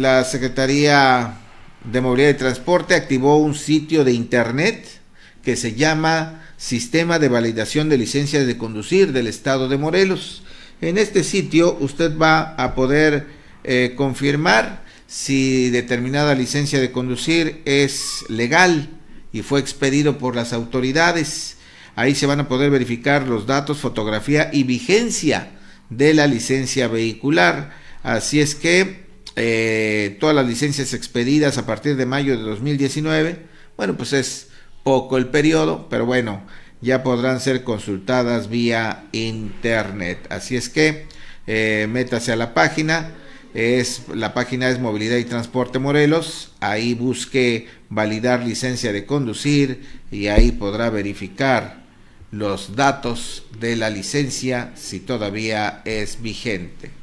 la Secretaría de Movilidad y Transporte activó un sitio de internet que se llama Sistema de Validación de Licencias de Conducir del Estado de Morelos. En este sitio usted va a poder eh, confirmar si determinada licencia de conducir es legal y fue expedido por las autoridades. Ahí se van a poder verificar los datos, fotografía y vigencia de la licencia vehicular. Así es que eh, todas las licencias expedidas a partir de mayo de 2019. Bueno, pues es poco el periodo, pero bueno, ya podrán ser consultadas vía internet. Así es que eh, métase a la página. Es, la página es Movilidad y Transporte Morelos. Ahí busque validar licencia de conducir y ahí podrá verificar los datos de la licencia si todavía es vigente.